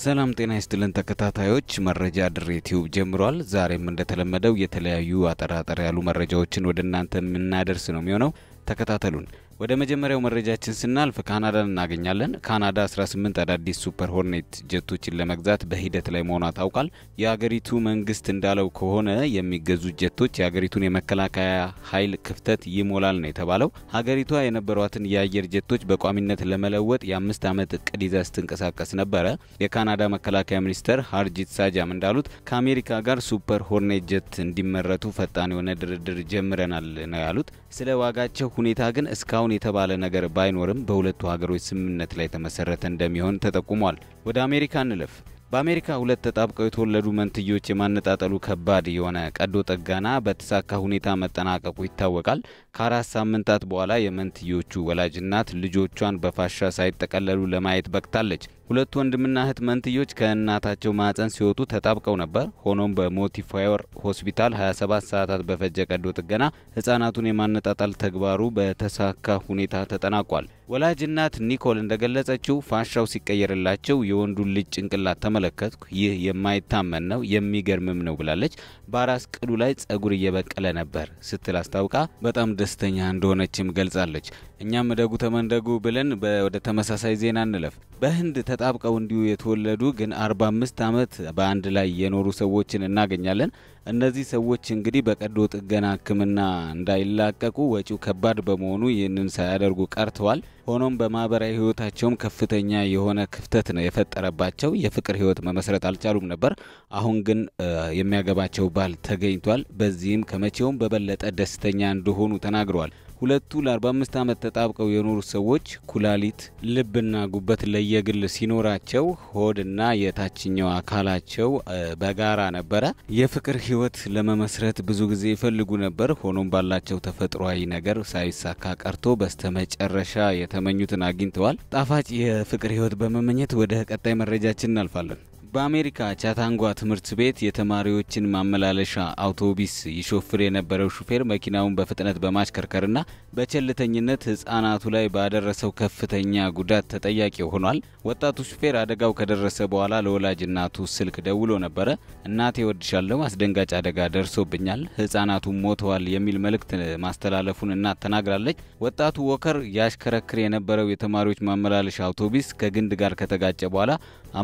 ሰላም ጤና ይስጥልን ተከታታዮች፣ መረጃ ድር ዩቲዩብ ጀምሯል። ዛሬም እንደተለመደው የተለያዩ አጠራጠር ያሉ መረጃዎችን ወደ እናንተ የምናደርስ ነው የሚሆነው። ተከታተሉን። ወደ መጀመሪያው መረጃችን ስናልፍ ካናዳን እናገኛለን። ካናዳ 18 አዳዲስ ሱፐር ሆርኔት ጀቶችን ለመግዛት በሂደት ላይ መሆኗ ታውቋል። የአገሪቱ መንግስት እንዳለው ከሆነ የሚገዙ ጀቶች የአገሪቱን የመከላከያ ኃይል ክፍተት ይሞላል ነው የተባለው። ሀገሪቷ የነበሯትን የአየር ጀቶች በቋሚነት ለመለወጥ የአምስት ዓመት እቅድ ይዛ ስትንቀሳቀስ ነበረ። የካናዳ መከላከያ ሚኒስተር ሀርጂት ሳጃም እንዳሉት ከአሜሪካ ጋር ሱፐር ሆርኔት ጀት እንዲመረቱ ፈጣን የሆነ ድርድር ጀምረናል ነው ያሉት። ስለ ዋጋቸው ሁኔታ ግን እስካሁን እስካሁን የተባለ ነገር ባይኖርም በሁለቱ ሀገሮች ስምምነት ላይ ተመሰረተ እንደሚሆን ተጠቁሟል። ወደ አሜሪካ እንለፍ። በአሜሪካ ሁለት ተጣብቀው የተወለዱ መንትዮች የማነጣጠሉ ከባድ የሆነ ቀዶ ጥገና በተሳካ ሁኔታ መጠናቀቁ ይታወቃል። ከአራት ሳምንታት በኋላ የመንትዮቹ ወላጅ እናት ልጆቿን በፋሻ ሳይጠቀለሉ ለማየት በቅታለች። ሁለቱ ወንድምና እህት መንትዮች ከእናታቸው ማጸን ሲወጡ ተጣብቀው ነበር። ሆኖም በሞቲፋየር ሆስፒታል 27 ሰዓታት በፈጀ ቀዶ ጥገና ህጻናቱን የማነጣጠል ተግባሩ በተሳካ ሁኔታ ተጠናቋል። ወላጅ እናት ኒኮል እንደገለጸችው ፋሻው ሲቀየርላቸው የወንዱን ልጅ ጭንቅላት ተመለከትኩ። ይህ የማይታመን ነው፣ የሚገርምም ነው ብላለች። በአራስ ቅሉ ላይ ጸጉር እየበቀለ ነበር ስትል አስታውቃ በጣም ደስተኛ እንደሆነችም ገልጻለች። እኛም ደጉ ተመንደጉ ብለን ወደ ተመሳሳይ ዜና እንለፍ። በህንድ ተጣብቀው እንዲሁ የተወለዱ ግን 45 ዓመት በአንድ ላይ የኖሩ ሰዎችን እናገኛለን። እነዚህ ሰዎች እንግዲህ በቀዶ ጥገና ሕክምና እንዳይላቀቁ ወጪው ከባድ በመሆኑ ይህንን ሳያደርጉ ቀርተዋል። ሆኖም በማህበራዊ ህይወታቸውም ከፍተኛ የሆነ ክፍተት ነው የፈጠረባቸው። የፍቅር ህይወት መመስረት አልቻሉም ነበር። አሁን ግን የሚያገባቸው ባል ተገኝቷል። በዚህም ከመቼውም በበለጠ ደስተኛ እንደሆኑ ተናግረዋል። ሁለቱ ለ45 ዓመት ተጣብቀው የኖሩት ሰዎች ኩላሊት፣ ልብና ጉበት ለየግል ሲኖራቸው ሆድና የታችኛው አካላቸው በጋራ ነበረ። የፍቅር ህይወት ለመመስረት ብዙ ጊዜ ይፈልጉ ነበር። ሆኖም ባላቸው ተፈጥሯዊ ነገር ሳይሳካ ቀርቶ በስተመጨረሻ የተመኙትን አግኝተዋል። ጣፋጭ የፍቅር ህይወት በመመኘት ወደ ቀጣይ መረጃችን እናልፋለን። በአሜሪካ ቻታንጓ ትምህርት ቤት የተማሪዎችን ማመላለሻ አውቶቡስ ይሾፍር የነበረው ሹፌር መኪናውን በፍጥነት በማሽከርከርና በቸልተኝነት ሕፃናቱ ላይ ባደረሰው ከፍተኛ ጉዳት ተጠያቂ ሆኗል። ወጣቱ ሹፌር አደጋው ከደረሰ በኋላ ለወላጅ እናቱ ስልክ ደውሎ ነበረ። እናቴ ወድሻለሁ፣ አስደንጋጭ አደጋ ደርሶብኛል፣ ሕፃናቱ ሞተዋል የሚል መልእክት ማስተላለፉን እናት ተናግራለች። ወጣቱ ወከር ያሽከረክር የነበረው የተማሪዎች ማመላለሻ አውቶቡስ ከግንድ ጋር ከተጋጨ በኋላ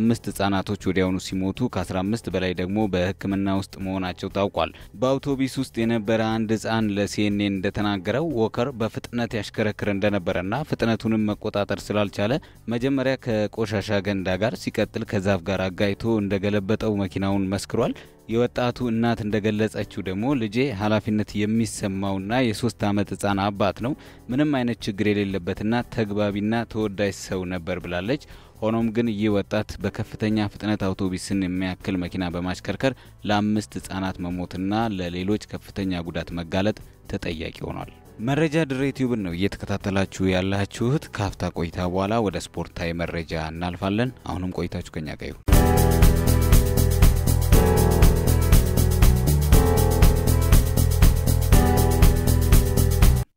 አምስት ሕፃናቶች ወዲያውኑ ሲሞቱ ከ15 በላይ ደግሞ በሕክምና ውስጥ መሆናቸው ታውቋል። በአውቶቢስ ውስጥ የነበረ አንድ ህፃን ለሲኤንኤን እንደተናገረው ወከር በፍጥነት ያሽከረክር እንደነበረና ፍጥነቱንም መቆጣጠር ስላልቻለ መጀመሪያ ከቆሻሻ ገንዳ ጋር ሲቀጥል ከዛፍ ጋር አጋይቶ እንደገለበጠው መኪናውን መስክሯል። የወጣቱ እናት እንደገለጸችው ደግሞ ልጄ ኃላፊነት የሚሰማውና የሶስት ዓመት ህፃን አባት ነው። ምንም አይነት ችግር የሌለበትና ተግባቢና ተወዳጅ ሰው ነበር ብላለች። ሆኖም ግን ይህ ወጣት በከፍተኛ ፍጥነት አውቶቡስን የሚያክል መኪና በማሽከርከር ለአምስት ህጻናት መሞትና ለሌሎች ከፍተኛ ጉዳት መጋለጥ ተጠያቂ ሆኗል። መረጃ ድሬ ቲዩብን ነው እየተከታተላችሁ ያላችሁት። ከአፍታ ቆይታ በኋላ ወደ ስፖርታዊ መረጃ እናልፋለን። አሁንም ቆይታችሁ ከኛ ጋር ይሁን።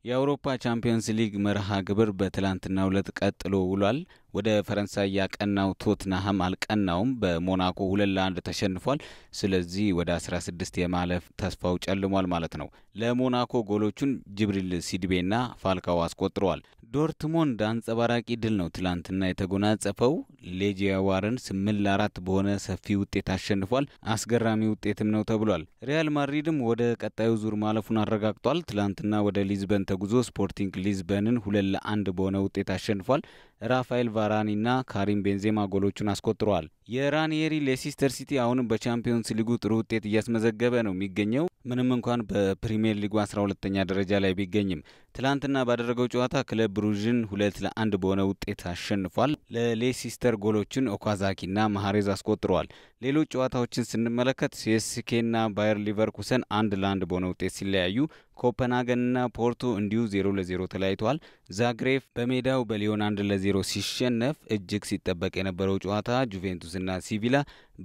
የአውሮፓ ቻምፒየንስ ሊግ መርሃ ግብር በትላንትና ሁለት ቀጥሎ ውሏል። ወደ ፈረንሳይ ያቀናው ቶትናሃም አልቀናውም። በሞናኮ ሁለት ለአንድ ተሸንፏል። ስለዚህ ወደ 16 የማለፍ ተስፋው ጨልሟል ማለት ነው። ለሞናኮ ጎሎቹን ጅብሪል ሲድቤና ፋልካው አስቆጥረዋል። ዶርትሞንድ አንጸባራቂ ድል ነው ትላንትና የተጎናጸፈው። ሌጂያ ዋርን ስምንት ለአራት በሆነ ሰፊ ውጤት አሸንፏል። አስገራሚ ውጤትም ነው ተብሏል። ሪያል ማድሪድም ወደ ቀጣዩ ዙር ማለፉን አረጋግጧል። ትላንትና ወደ ሊዝበን ተጉዞ ስፖርቲንግ ሊዝበንን ሁለት ለአንድ በሆነ ውጤት አሸንፏል። ራፋኤል ቫራኒ እና ካሪም ቤንዜማ ጎሎቹን አስቆጥረዋል። የራኒየሪ ሌሲስተር ሲቲ አሁንም በቻምፒዮንስ ሊጉ ጥሩ ውጤት እያስመዘገበ ነው የሚገኘው ምንም እንኳን በፕሪምየር ሊጉ 12 ሁለተኛ ደረጃ ላይ ቢገኝም ትላንትና ባደረገው ጨዋታ ክለብ ብሩዥን ሁለት ለአንድ በሆነ ውጤት አሸንፏል። ለሌሲስተር ኦኳዛኪ ኦካዛኪና ማሀሬዝ አስቆጥረዋል። ሌሎች ጨዋታዎችን ስንመለከት ሲኤስኬና ባየር ሊቨርኩሰን አንድ ለአንድ በሆነ ውጤት ሲለያዩ ኮፐንሃገንና ፖርቶ እንዲሁ ዜሮ ለዜሮ ተለያይተዋል። ዛግሬቭ በሜዳው በሊዮን አንድ ለዜሮ ሲሸነፍ እጅግ ሲጠበቅ የነበረው ጨዋታ ጁቬንቱስና ሲቪላ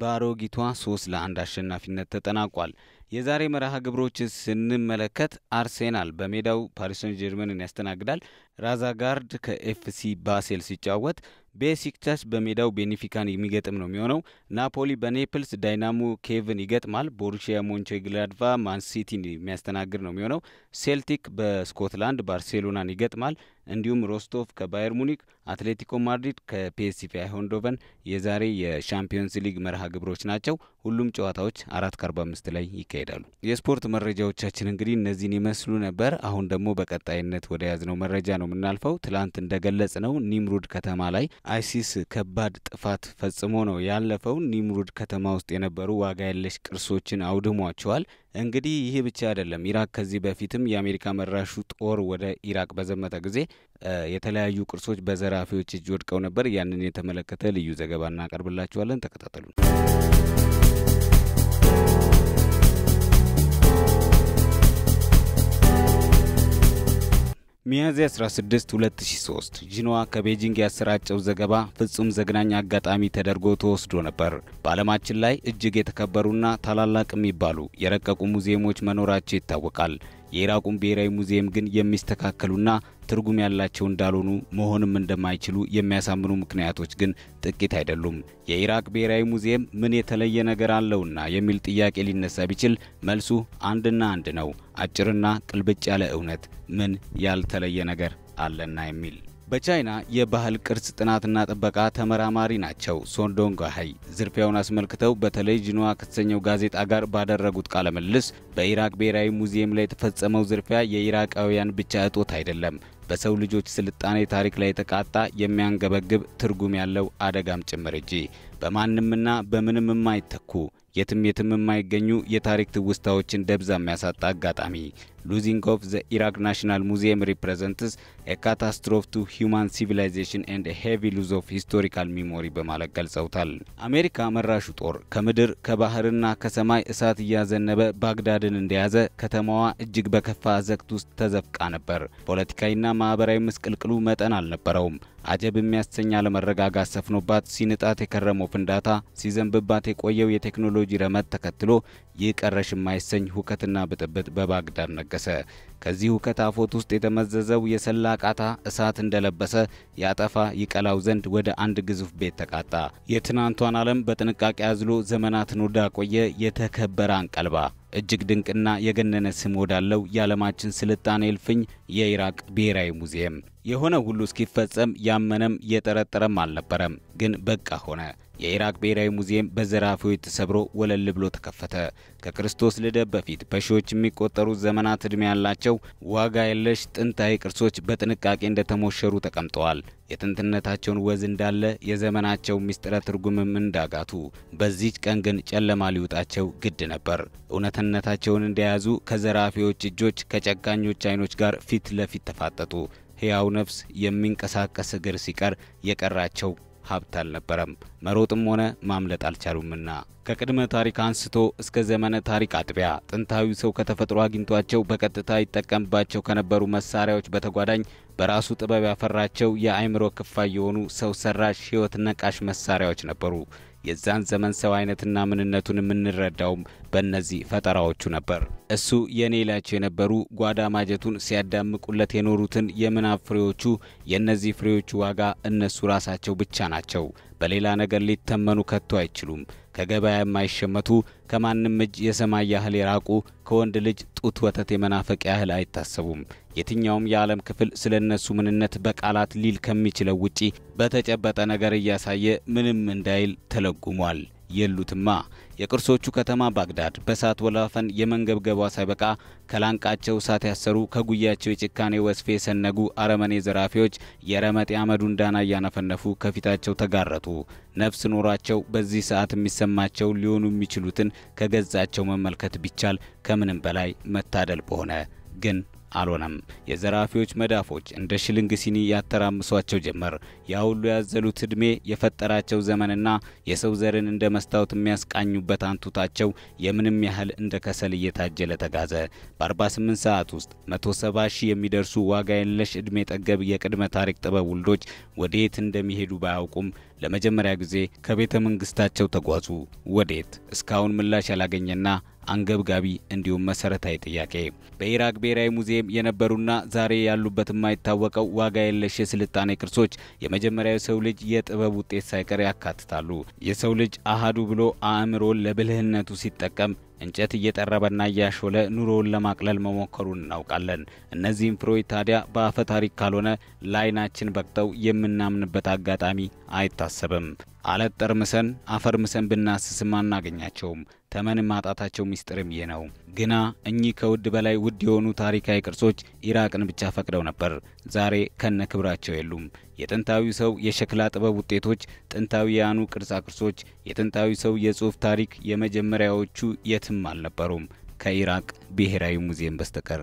በአሮጊቷ ሶስት ለአንድ አሸናፊነት ተጠናቋል። የዛሬ መርሃ ግብሮች ስንመለከት አርሴናል በሜዳው ፓሪሰን ጀርመንን ያስተናግዳል። ራዛጋርድ ከኤፍሲ ባሴል ሲጫወት ቤሲክታስ በሜዳው ቤኒፊካን የሚገጥም ነው የሚሆነው። ናፖሊ በኔፕልስ ዳይናሞ ኬቭን ይገጥማል። ቦሩሲያ ግላድቫ ማንሲቲን የሚያስተናግድ ነው የሚሆነው። ሴልቲክ በስኮትላንድ ባርሴሎናን ይገጥማል። እንዲሁም ሮስቶቭ ከባየር ሙኒክ፣ አትሌቲኮ ማድሪድ ከፒኤስቪ አይሆንዶቨን የዛሬ የሻምፒዮንስ ሊግ መርሃ ግብሮች ናቸው። ሁሉም ጨዋታዎች አራት ከአርባ አምስት ላይ ይካሄዳሉ። የስፖርት መረጃዎቻችን እንግዲህ እነዚህን ይመስሉ ነበር። አሁን ደግሞ በቀጣይነት ወደ ያዝነው መረጃ ነው የምናልፈው። ትላንት እንደገለጽ ነው ኒምሩድ ከተማ ላይ አይሲስ ከባድ ጥፋት ፈጽሞ ነው ያለፈው። ኒምሩድ ከተማ ውስጥ የነበሩ ዋጋ የለሽ ቅርሶችን አውድሟቸዋል። እንግዲህ ይህ ብቻ አይደለም። ኢራቅ ከዚህ በፊትም የአሜሪካ መራሹ ጦር ወደ ኢራቅ በዘመተ ጊዜ የተለያዩ ቅርሶች በዘራፊዎች እጅ ወድቀው ነበር። ያንን የተመለከተ ልዩ ዘገባ እናቀርብላችኋለን። ተከታተሉን። ሚያዝያ 16 2003 ጂንዋ ከቤጂንግ ያሰራጨው ዘገባ ፍጹም ዘግናኝ አጋጣሚ ተደርጎ ተወስዶ ነበር። በዓለማችን ላይ እጅግ የተከበሩና ታላላቅ የሚባሉ የረቀቁ ሙዚየሞች መኖራቸው ይታወቃል። የኢራቁን ብሔራዊ ሙዚየም ግን የሚስተካከሉና ትርጉም ያላቸው እንዳልሆኑ መሆንም እንደማይችሉ የሚያሳምኑ ምክንያቶች ግን ጥቂት አይደሉም። የኢራቅ ብሔራዊ ሙዚየም ምን የተለየ ነገር አለውና የሚል ጥያቄ ሊነሳ ቢችል መልሱ አንድና አንድ ነው፣ አጭርና ቅልብጭ ያለ እውነት ምን ያልተለየ ነገር አለና የሚል በቻይና የባህል ቅርስ ጥናትና ጥበቃ ተመራማሪ ናቸው ሶንዶንግ ሀይ ዝርፊያውን አስመልክተው በተለይ ጅንዋ ከተሰኘው ጋዜጣ ጋር ባደረጉት ቃለ ምልልስ በኢራቅ ብሔራዊ ሙዚየም ላይ የተፈጸመው ዝርፊያ የኢራቃውያን ብቻ እጦት አይደለም፣ በሰው ልጆች ስልጣኔ ታሪክ ላይ የተቃጣ የሚያንገበግብ ትርጉም ያለው አደጋም ጭምር እጂ በማንምና በምንም የማይተኩ የትም የትም የማይገኙ የታሪክ ትውስታዎችን ደብዛ የሚያሳጣ አጋጣሚ ሉዚንግ ኦፍ ዘ ኢራቅ ናሽናል ሙዚየም ሪፕሬዘንትስ ኤ ካታስትሮፍ ቱ ሂውማን ሲቪላይዜሽን ኤንድ ሄቪ ሉዝ ኦፍ ሂስቶሪካል ሚሞሪ በማለት ገልጸውታል። አሜሪካ መራሹ ጦር ከምድር ከባህርና ከሰማይ እሳት እያዘነበ ባግዳድን እንደያዘ ከተማዋ እጅግ በከፋ አዘቅት ውስጥ ተዘፍቃ ነበር። ፖለቲካዊና ማህበራዊ ምስቅልቅሉ መጠን አልነበረውም። አጀብ የሚያሰኝ አለመረጋጋት ሰፍኖባት ሲንጣት የከረመው ፍንዳታ ሲዘንብባት የቆየው የቴክኖሎጂ ረመት ተከትሎ ይህ ቀረሽ የማይሰኝ ሁከትና ብጥብጥ በባግዳድ ነገ ተቀሰቀሰ። ከዚህ ሁከት አፎት ውስጥ የተመዘዘው የሰላ ቃታ እሳት እንደለበሰ ያጠፋ ይቀላው ዘንድ ወደ አንድ ግዙፍ ቤት ተቃጣ። የትናንቷን ዓለም በጥንቃቄ አዝሎ ዘመናትን ወዳቆየ የተከበረ አንቀልባ እጅግ ድንቅና የገነነ ስም ወዳለው የዓለማችን ስልጣኔ እልፍኝ የኢራቅ ብሔራዊ ሙዚየም የሆነ ሁሉ እስኪፈጸም ያመነም የጠረጠረም አልነበረም። ግን በቃ ሆነ። የኢራቅ ብሔራዊ ሙዚየም በዘራፊዎች ተሰብሮ ወለል ብሎ ተከፈተ። ከክርስቶስ ልደት በፊት በሺዎች የሚቆጠሩ ዘመናት ዕድሜ ያላቸው ዋጋ የለሽ ጥንታዊ ቅርሶች በጥንቃቄ እንደተሞሸሩ ተቀምጠዋል። የጥንትነታቸውን ወዝ እንዳለ የዘመናቸው ምስጢረ ትርጉምም እንዳጋቱ በዚች ቀን ግን ጨለማ ሊውጣቸው ግድ ነበር። እውነትነታቸውን እንደያዙ ከዘራፊዎች እጆች ከጨካኞች አይኖች ጋር ፊት ለፊት ተፋጠጡ። ሕያው ነፍስ የሚንቀሳቀስ እግር ሲቀር የቀራቸው ሀብት አልነበረም። መሮጥም ሆነ ማምለጥ አልቻሉምና ከቅድመ ታሪክ አንስቶ እስከ ዘመነ ታሪክ አጥቢያ ጥንታዊ ሰው ከተፈጥሮ አግኝቷቸው በቀጥታ ይጠቀምባቸው ከነበሩ መሳሪያዎች በተጓዳኝ በራሱ ጥበብ ያፈራቸው የአእምሮ ክፋይ የሆኑ ሰው ሰራሽ ህይወት ነቃሽ መሳሪያዎች ነበሩ። የዛን ዘመን ሰው አይነትና ምንነቱን የምንረዳውም በእነዚህ ፈጠራዎቹ ነበር። እሱ የኔ ይላቸው የነበሩ ጓዳ ማጀቱን ሲያዳምቁለት የኖሩትን የምናብ ፍሬዎቹ፣ የእነዚህ ፍሬዎቹ ዋጋ እነሱ ራሳቸው ብቻ ናቸው። በሌላ ነገር ሊተመኑ ከቶ አይችሉም። ከገበያ የማይሸመቱ ከማንም እጅ የሰማይ ያህል የራቁ ከወንድ ልጅ ጡት ወተት የመናፈቅ ያህል አይታሰቡም። የትኛውም የዓለም ክፍል ስለ እነሱ ምንነት በቃላት ሊል ከሚችለው ውጪ በተጨበጠ ነገር እያሳየ ምንም እንዳይል ተለጉሟል። የሉትማ የቅርሶቹ ከተማ ባግዳድ በእሳት ወላፈን የመንገብገቧ ሳይበቃ ከላንቃቸው እሳት ያሰሩ ከጉያቸው የጭካኔ ወስፌ የሰነጉ አረመኔ ዘራፊዎች የረመጤ አመዱን ዳና እያነፈነፉ ከፊታቸው ተጋረጡ። ነፍስ ኖሯቸው በዚህ ሰዓት የሚሰማቸው ሊሆኑ የሚችሉትን ከገጻቸው መመልከት ቢቻል ከምንም በላይ መታደል በሆነ። ግን አልሆነም። የዘራፊዎች መዳፎች እንደ ሽልንግ ሲኒ ያተራምሷቸው ጀመር። ያ ሁሉ ያዘሉት እድሜ የፈጠራቸው ዘመንና የሰው ዘርን እንደ መስታወት የሚያስቃኙበት አንቱታቸው የምንም ያህል እንደ ከሰል እየታጀለ ተጋዘ። በ48 ሰዓት ውስጥ 170 ሺህ የሚደርሱ ዋጋ የለሽ እድሜ ጠገብ የቅድመ ታሪክ ጥበብ ውልዶች ወዴት እንደሚሄዱ ባያውቁም ለመጀመሪያ ጊዜ ከቤተ መንግስታቸው ተጓዙ። ወዴት? እስካሁን ምላሽ ያላገኘና አንገብጋቢ እንዲሁም መሰረታዊ ጥያቄ በኢራቅ ብሔራዊ ሙዚየም የነበሩና ዛሬ ያሉበት የማይታወቀው ዋጋ የለሽ የስልጣኔ ቅርሶች የመጀመሪያው ሰው ልጅ የጥበብ ውጤት ሳይቀር ያካትታሉ። የሰው ልጅ አህዱ ብሎ አእምሮን ለብልህነቱ ሲጠቀም እንጨት እየጠረበና እያሾለ ኑሮውን ለማቅለል መሞከሩን እናውቃለን። እነዚህም ፍሬዎች ታዲያ በአፈ ታሪክ ካልሆነ ለአይናችን በቅተው የምናምንበት አጋጣሚ አይታሰብም። አለት ጠርምሰን አፈርምሰን ብናስስም አናገኛቸውም። ተመን ማጣታቸው ሚስጥርም ይህ ነው። ግና እኚህ ከውድ በላይ ውድ የሆኑ ታሪካዊ ቅርሶች ኢራቅን ብቻ ፈቅደው ነበር። ዛሬ ከነ ክብራቸው የሉም። የጥንታዊ ሰው የሸክላ ጥበብ ውጤቶች፣ ጥንታዊያኑ ቅርጻ ቅርሶች፣ የጥንታዊ ሰው የጽሑፍ ታሪክ የመጀመሪያዎቹ የትም አልነበሩም ከኢራቅ ብሔራዊ ሙዚየም በስተቀር።